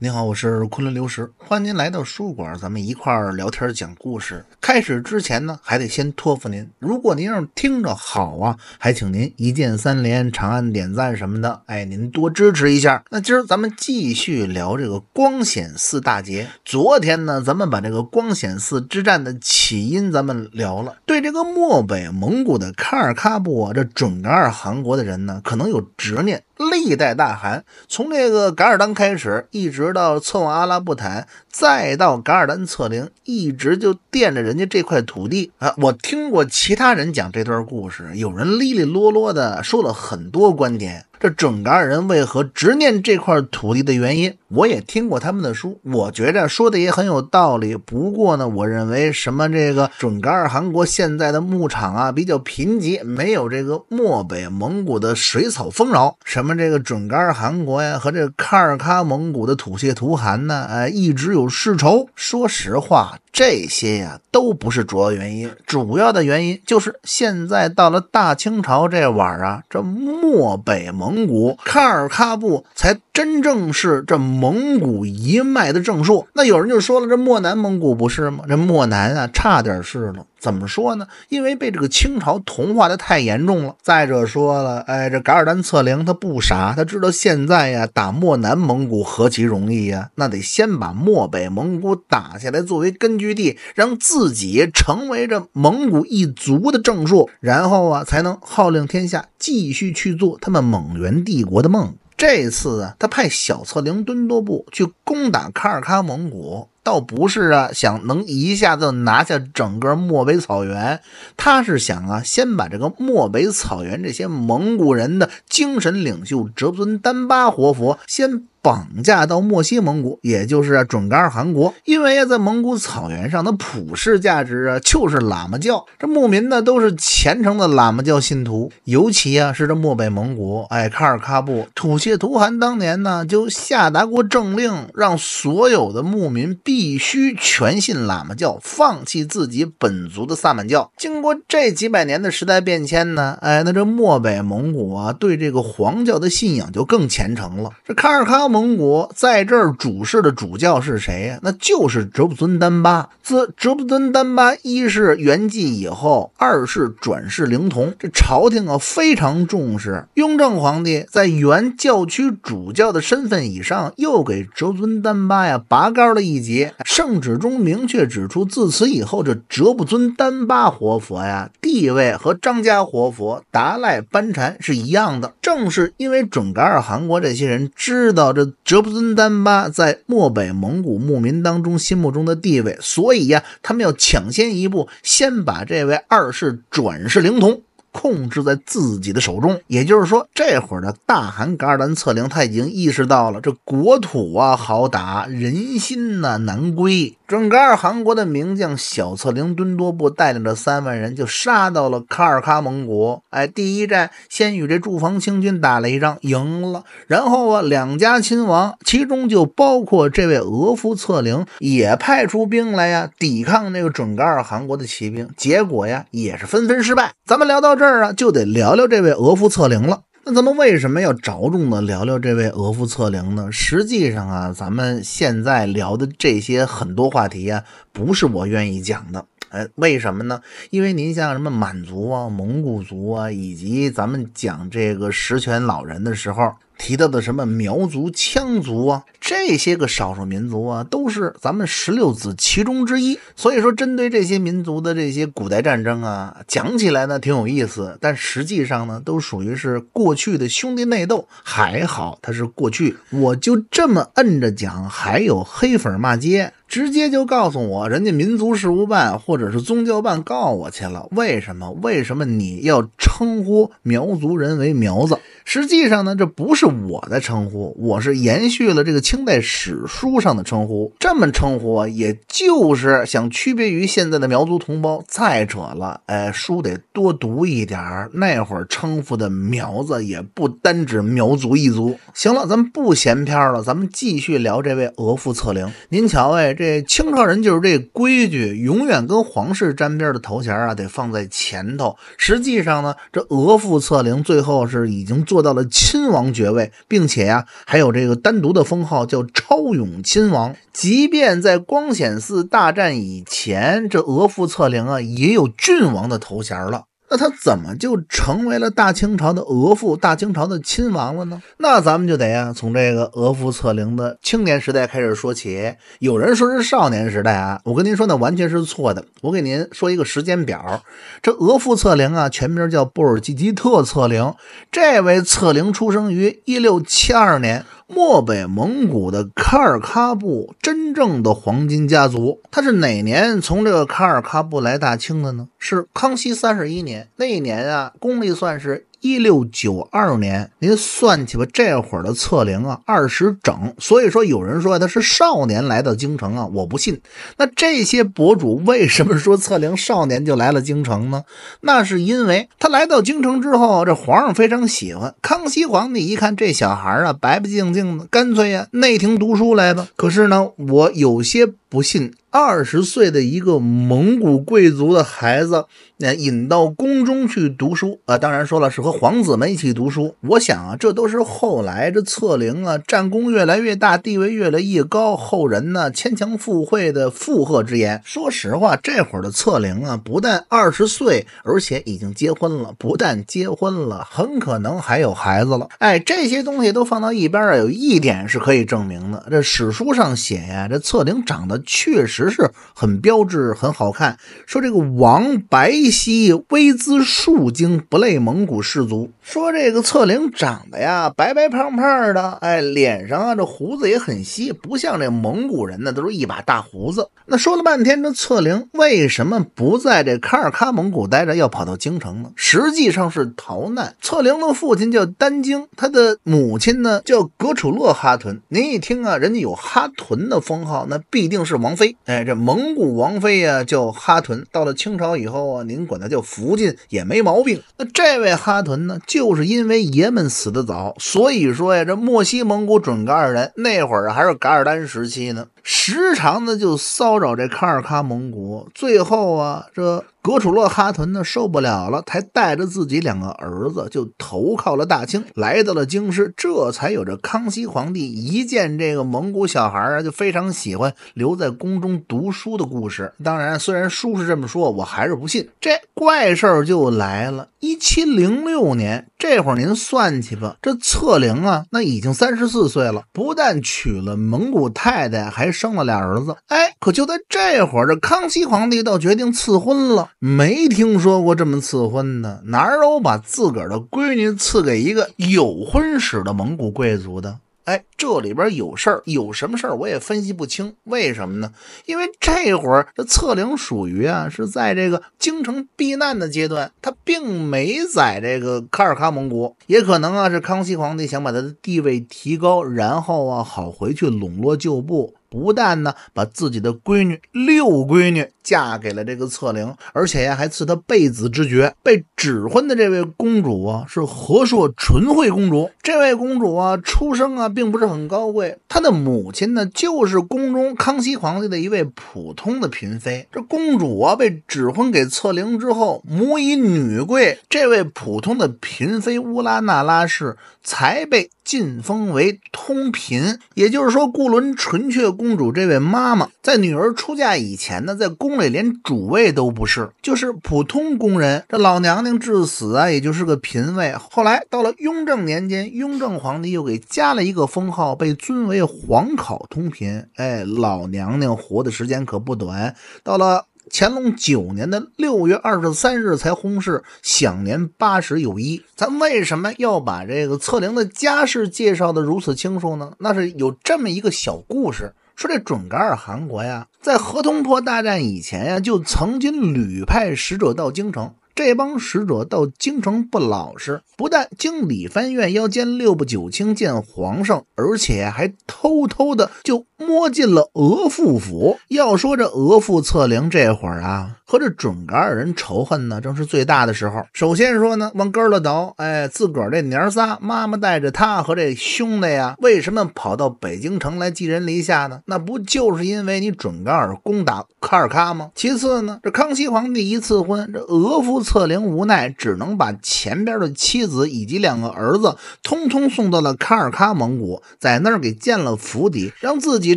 您好，我是昆仑刘石，欢迎您来到书馆，咱们一块儿聊天讲故事。开始之前呢，还得先托付您，如果您要是听着好啊，还请您一键三连，长按点赞什么的，哎，您多支持一下。那今儿咱们继续聊这个光显寺大捷。昨天呢，咱们把这个光显寺之战的起因咱们聊了，对这个漠北蒙古的喀尔喀布啊，这准噶尔汗国的人呢，可能有执念。历代大汗从这个噶尔丹开始，一直到策妄阿拉布坦，再到噶尔丹策陵，一直就惦着人家这块土地啊。我听过其他人讲这段故事，有人啰啰的说了很多观点。这准噶尔人为何执念这块土地的原因，我也听过他们的书，我觉着说的也很有道理。不过呢，我认为什么这个准噶尔汗国现在的牧场啊比较贫瘠，没有这个漠北蒙古的水草丰饶。什么这个准噶尔汗国呀和这喀尔喀蒙古的土谢图汗呢，哎，一直有世仇。说实话，这些呀都不是主要原因，主要的原因就是现在到了大清朝这碗啊，这漠北蒙蒙古、喀尔喀布才。真正是这蒙古一脉的正朔。那有人就说了：“这漠南蒙古不是吗？”这漠南啊，差点是了。怎么说呢？因为被这个清朝同化的太严重了。再者说了，哎，这噶尔丹策凌他不傻，他知道现在呀打漠南蒙古何其容易呀？那得先把漠北蒙古打下来作为根据地，让自己成为这蒙古一族的正朔，然后啊才能号令天下，继续去做他们蒙元帝国的梦。这次啊，他派小策凌敦多布去攻打卡尔喀蒙古。倒不是啊，想能一下子拿下整个漠北草原，他是想啊，先把这个漠北草原这些蒙古人的精神领袖哲尊丹巴活佛先绑架到漠西蒙古，也就是准噶尔汗国。因为在蒙古草原上的普世价值啊，就是喇嘛教。这牧民呢，都是虔诚的喇嘛教信徒，尤其啊，是这漠北蒙古，哎，喀尔喀布土谢图汗当年呢，就下达过政令，让所有的牧民必。必须全信喇嘛教，放弃自己本族的萨满教。经过这几百年的时代变迁呢，哎，那这漠北蒙古啊，对这个黄教的信仰就更虔诚了。这喀尔喀蒙古在这儿主事的主教是谁呀？那就是哲布尊丹巴。自哲布尊丹巴一世圆寂以后，二世转世灵童，这朝廷啊非常重视。雍正皇帝在原教区主教的身份以上，又给哲布尊丹巴呀拔高了一级。圣旨中明确指出，自此以后，这哲布尊丹巴活佛呀，地位和张家活佛达赖班禅是一样的。正是因为准噶尔汗国这些人知道这哲布尊丹巴在漠北蒙古牧民当中心目中的地位，所以呀，他们要抢先一步，先把这位二世转世灵童。控制在自己的手中，也就是说，这会儿的大汗噶尔丹策零他已经意识到了，这国土啊好打，人心呢难归。准噶尔汗国的名将小策凌敦多布带领着三万人，就杀到了卡尔喀蒙古。哎，第一战先与这驻防清军打了一仗，赢了。然后啊，两家亲王，其中就包括这位额夫策凌，也派出兵来呀，抵抗那个准噶尔汗国的骑兵。结果呀，也是纷纷失败。咱们聊到这儿啊，就得聊聊这位额夫策凌了。那咱们为什么要着重的聊聊这位俄夫策灵呢？实际上啊，咱们现在聊的这些很多话题啊，不是我愿意讲的。哎，为什么呢？因为您像什么满族啊、蒙古族啊，以及咱们讲这个十全老人的时候。提到的什么苗族、羌族啊，这些个少数民族啊，都是咱们十六子其中之一。所以说，针对这些民族的这些古代战争啊，讲起来呢挺有意思，但实际上呢，都属于是过去的兄弟内斗。还好它是过去，我就这么摁着讲。还有黑粉骂街，直接就告诉我，人家民族事务办或者是宗教办告我去了。为什么？为什么你要称呼苗族人为苗子？实际上呢，这不是。是我的称呼，我是延续了这个清代史书上的称呼，这么称呼啊，也就是想区别于现在的苗族同胞。再者了，哎，书得多读一点儿。那会儿称呼的苗子也不单指苗族一族。行了，咱们不闲篇了，咱们继续聊这位额驸策凌。您瞧哎，这清朝人就是这规矩，永远跟皇室沾边的头衔啊，得放在前头。实际上呢，这额驸策凌最后是已经做到了亲王爵。位。位，并且呀，还有这个单独的封号叫超勇亲王。即便在光显寺大战以前，这额驸策陵啊，也有郡王的头衔了。那他怎么就成为了大清朝的额驸、大清朝的亲王了呢？那咱们就得呀，从这个额驸策凌的青年时代开始说起。有人说是少年时代啊，我跟您说那完全是错的。我给您说一个时间表，这额驸策凌啊，全名叫布尔吉吉特策凌。这位策凌出生于一六七二年。漠北蒙古的喀尔喀部，真正的黄金家族，他是哪年从这个喀尔喀部来大清的呢？是康熙三十一年，那一年啊，公历算是。一六九二年，您算起吧，这会儿的策龄啊二十整，所以说有人说他是少年来到京城啊，我不信。那这些博主为什么说策龄少年就来了京城呢？那是因为他来到京城之后，这皇上非常喜欢。康熙皇帝一看这小孩啊白白净净的，干脆呀内廷读书来吧。可是呢，我有些。不信，二十岁的一个蒙古贵族的孩子，那引到宫中去读书啊！当然说了，是和皇子们一起读书。我想啊，这都是后来这策凌啊战功越来越大，地位越来越高，后人呢牵强附会的附和之言。说实话，这会儿的策凌啊，不但二十岁，而且已经结婚了。不但结婚了，很可能还有孩子了。哎，这些东西都放到一边啊。有一点是可以证明的，这史书上写呀，这策凌长得。确实是很标致，很好看。说这个王白皙微姿，树精不类蒙古氏族。说这个策灵长得呀，白白胖胖的，哎，脸上啊这胡子也很稀，不像这蒙古人呢，都是一把大胡子。那说了半天，这策灵为什么不在这喀尔喀蒙古待着，要跑到京城呢？实际上是逃难。策灵的父亲叫丹经，他的母亲呢叫格楚洛哈屯。您一听啊，人家有哈屯的封号，那必定是。是王妃，哎，这蒙古王妃呀叫哈屯，到了清朝以后啊，您管她叫福晋也没毛病。那这位哈屯呢，就是因为爷们死得早，所以说呀，这漠西蒙古准噶尔人那会儿啊，还是噶尔丹时期呢。时常的就骚扰这喀尔喀蒙古，最后啊，这格楚洛哈屯呢受不了了，才带着自己两个儿子就投靠了大清，来到了京师，这才有着康熙皇帝一见这个蒙古小孩啊，就非常喜欢留在宫中读书的故事。当然，虽然书是这么说，我还是不信。这怪事儿就来了，一七零六年。这会儿您算去吧，这策灵啊，那已经三十四岁了，不但娶了蒙古太太，还生了俩儿子。哎，可就在这会儿，这康熙皇帝倒决定赐婚了，没听说过这么赐婚的，哪有把自个儿的闺女赐给一个有婚史的蒙古贵族的？哎，这里边有事儿，有什么事儿我也分析不清。为什么呢？因为这会儿这策棱属于啊，是在这个京城避难的阶段，他并没在这个喀尔喀蒙古。也可能啊，是康熙皇帝想把他的地位提高，然后啊，好回去笼络旧部。不但呢把自己的闺女六闺女嫁给了这个策灵，而且呀还赐他贝子之爵。被指婚的这位公主啊是和硕纯惠公主。这位公主啊出生啊并不是很高贵，她的母亲呢就是宫中康熙皇帝的一位普通的嫔妃。这公主啊被指婚给策灵之后，母以女贵，这位普通的嫔妃乌拉那拉氏。才被晋封为通嫔，也就是说，固伦纯雀公主这位妈妈，在女儿出嫁以前呢，在宫里连主位都不是，就是普通宫人。这老娘娘至死啊，也就是个嫔位。后来到了雍正年间，雍正皇帝又给加了一个封号，被尊为皇考通嫔。哎，老娘娘活的时间可不短，到了。乾隆九年的六月二十三日才薨逝，享年八十有一。咱为什么要把这个策凌的家世介绍的如此清楚呢？那是有这么一个小故事：说这准噶尔汗国呀，在河东坡大战以前呀，就曾经屡派使者到京城。这帮使者到京城不老实，不但经礼藩院要见六部九卿见皇上，而且还偷偷的就。摸进了俄驸府。要说这额驸策凌这会儿啊，和这准噶尔人仇恨呢，正是最大的时候。首先说呢，往根了倒，哎，自个儿这娘仨，妈妈带着他和这兄弟呀，为什么跑到北京城来寄人篱下呢？那不就是因为你准噶尔攻打喀尔喀吗？其次呢，这康熙皇帝一赐婚，这额驸策凌无奈，只能把前边的妻子以及两个儿子，通通送到了喀尔喀蒙古，在那儿给建了府邸，让自己。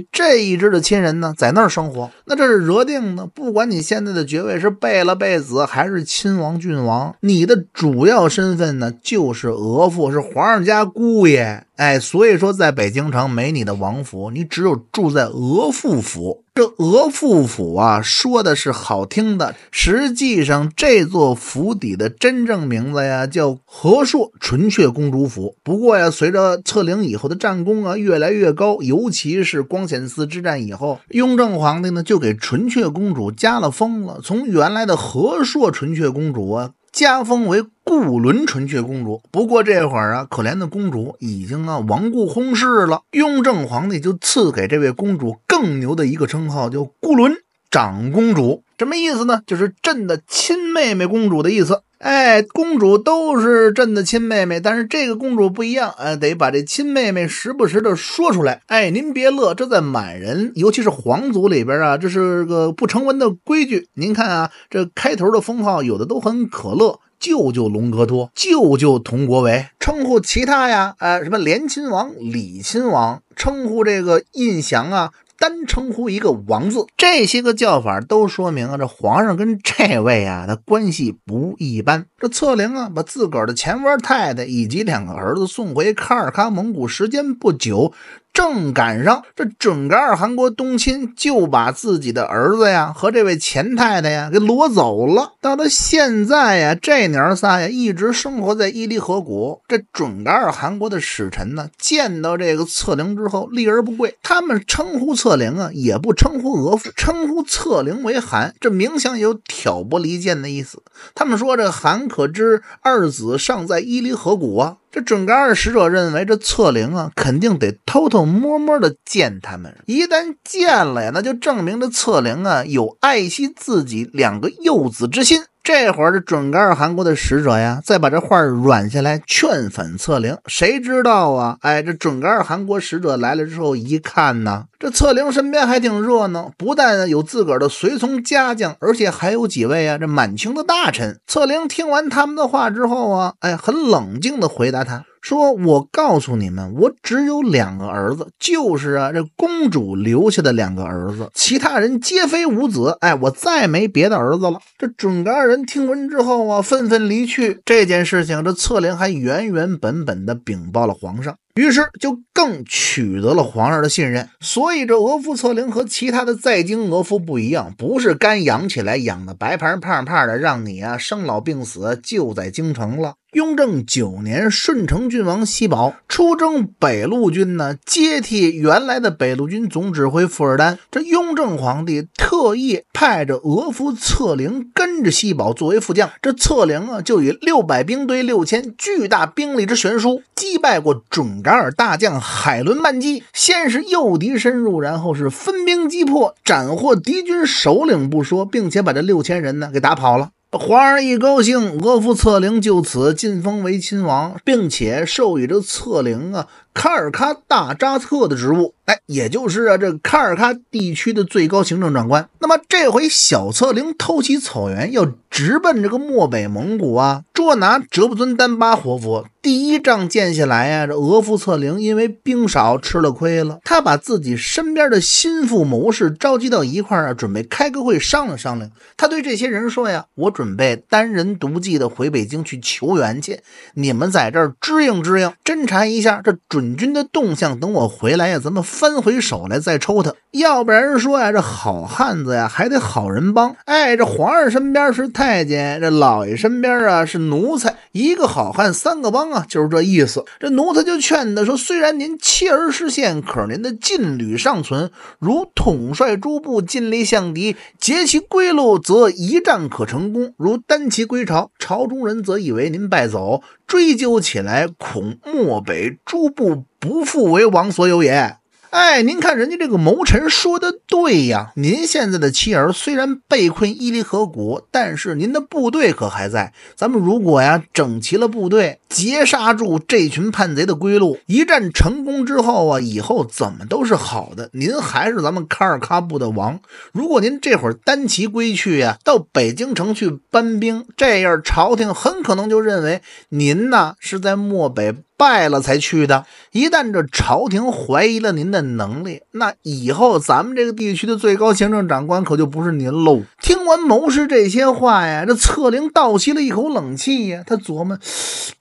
这一支的亲人呢，在那儿生活，那这是惹定的。不管你现在的爵位是贝勒、贝子还是亲王、郡王，你的主要身份呢，就是额驸，是皇上家姑爷。哎，所以说，在北京城没你的王府，你只有住在额驸府。这俄父府啊，说的是好听的，实际上这座府邸的真正名字呀，叫和硕纯悫公主府。不过呀，随着策陵以后的战功啊越来越高，尤其是光显寺之战以后，雍正皇帝呢就给纯悫公主加了封了，从原来的和硕纯悫公主啊。加封为固伦纯悫公主，不过这会儿啊，可怜的公主已经啊亡故轰逝了。雍正皇帝就赐给这位公主更牛的一个称号，叫固伦长公主。什么意思呢？就是朕的亲妹妹公主的意思。哎，公主都是朕的亲妹妹，但是这个公主不一样，呃，得把这亲妹妹时不时的说出来。哎，您别乐，这在满人，尤其是皇族里边啊，这是个不成文的规矩。您看啊，这开头的封号有的都很可乐，舅舅隆科多，舅舅佟国维，称呼其他呀，呃，什么连亲王、李亲王，称呼这个胤祥啊。单称呼一个“王”字，这些个叫法都说明啊，这皇上跟这位啊的关系不一般。这策棱啊，把自个儿的前窝太太以及两个儿子送回喀尔喀蒙古，时间不久。正赶上这准噶尔汗国东亲就把自己的儿子呀和这位前太太呀给挪走了。到了现在呀，这娘仨呀一直生活在伊犁河谷。这准噶尔汗国的使臣呢，见到这个策灵之后，立而不跪。他们称呼策灵啊，也不称呼额驸，称呼策灵为汗。这明显有挑拨离间的意思。他们说：“这汗可知二子尚在伊犁河谷啊？”这准噶尔使者认为，这策灵啊，肯定得偷偷摸摸的见他们。一旦见了呀，那就证明这策灵啊有爱惜自己两个幼子之心。这会儿这准噶尔汗国的使者呀，再把这话软下来劝粉策凌，谁知道啊？哎，这准噶尔汗国使者来了之后，一看呢，这策凌身边还挺热闹，不但有自个儿的随从家将，而且还有几位啊，这满清的大臣。策凌听完他们的话之后啊，哎，很冷静的回答他。说我告诉你们，我只有两个儿子，就是啊，这公主留下的两个儿子，其他人皆非无子。哎，我再没别的儿子了。这准噶尔人听闻之后啊，纷纷离去。这件事情，这策凌还原原本本的禀报了皇上，于是就更取得了皇上的信任。所以这额驸策凌和其他的在京额驸不一样，不是干养起来养的白盘胖胖的，让你啊生老病死就在京城了。雍正九年，顺承郡王西宝出征北路军呢，接替原来的北路军总指挥富尔丹。这雍正皇帝特意派着额夫策凌跟着西宝作为副将。这策凌啊，就以六百兵对六千，巨大兵力之悬殊，击败过准噶尔大将海伦曼基。先是诱敌深入，然后是分兵击破，斩获敌军首领不说，并且把这六千人呢给打跑了。皇上一高兴，额驸策凌就此晋封为亲王，并且授予这策凌啊，喀尔喀大扎特的职务，哎，也就是啊，这喀尔喀地区的最高行政长官。那么这回小策凌偷袭草原，要直奔这个漠北蒙古啊，捉拿哲布尊丹巴活佛。第一仗见下来呀，这额驸策凌因为兵少吃了亏了。他把自己身边的心腹谋士召集到一块儿，准备开个会商量商量。他对这些人说呀：“我准备单人独骑的回北京去求援去，你们在这儿支应支应，侦查一下这准军的动向。等我回来呀，咱们翻回手来再抽他。要不然说呀，这好汉子呀，还得好人帮。哎，这皇上身边是太监，这老爷身边啊是奴才。”一个好汉三个帮啊，就是这意思。这奴才就劝他说：“虽然您妻儿失陷，可是您的劲旅尚存。如统帅诸部尽力向敌，截其归路，则一战可成功；如单骑归朝，朝中人则以为您败走，追究起来，恐漠北诸部不复为王所有也。”哎，您看人家这个谋臣说的对呀！您现在的妻儿虽然被困伊犁河谷，但是您的部队可还在。咱们如果呀整齐了部队，截杀住这群叛贼的归路，一战成功之后啊，以后怎么都是好的。您还是咱们喀尔喀部的王。如果您这会儿单骑归去呀，到北京城去搬兵，这样朝廷很可能就认为您呢是在漠北。败了才去的。一旦这朝廷怀疑了您的能力，那以后咱们这个地区的最高行政长官可就不是您喽。听完谋士这些话呀，这策灵倒吸了一口冷气呀，他琢磨，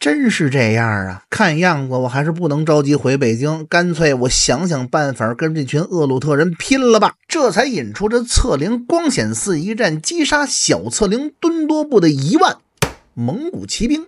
真是这样啊？看样子我还是不能着急回北京，干脆我想想办法跟这群厄鲁特人拼了吧。这才引出这策灵光显寺一战，击杀小策灵敦多部的一万蒙古骑兵。